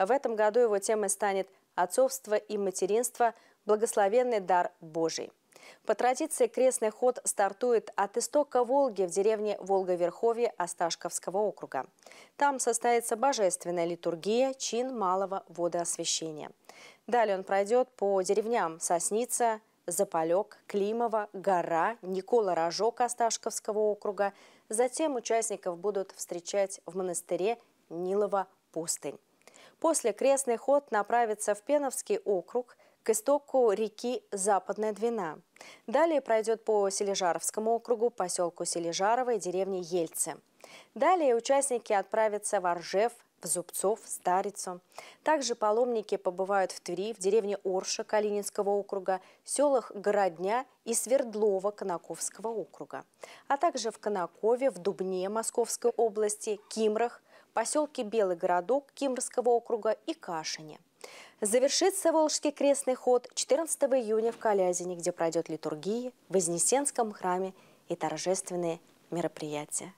А в этом году его темой станет «Отцовство и материнство. Благословенный дар Божий». По традиции крестный ход стартует от истока Волги в деревне Волговерховье Осташковского округа. Там состоится божественная литургия, чин малого водоосвящения. Далее он пройдет по деревням Сосница, Заполек, Климова, Гора, Никола Рожок Осташковского округа. Затем участников будут встречать в монастыре Нилова пустынь. После крестный ход направится в Пеновский округ к истоку реки Западная Двина. Далее пройдет по Сележаровскому округу, поселку Сележарово и деревне Ельце. Далее участники отправятся в Оржев, в Зубцов, в Старицу. Также паломники побывают в Твери, в деревне Орша Калининского округа, селах Городня и Свердлова Конаковского округа, а также в Конакове, в Дубне Московской области, Кимрах, поселке Белый городок Кимрского округа и Кашине. Завершится Волжский крестный ход 14 июня в Калязине, где пройдет литургия в Вознесенском храме и торжественные мероприятия.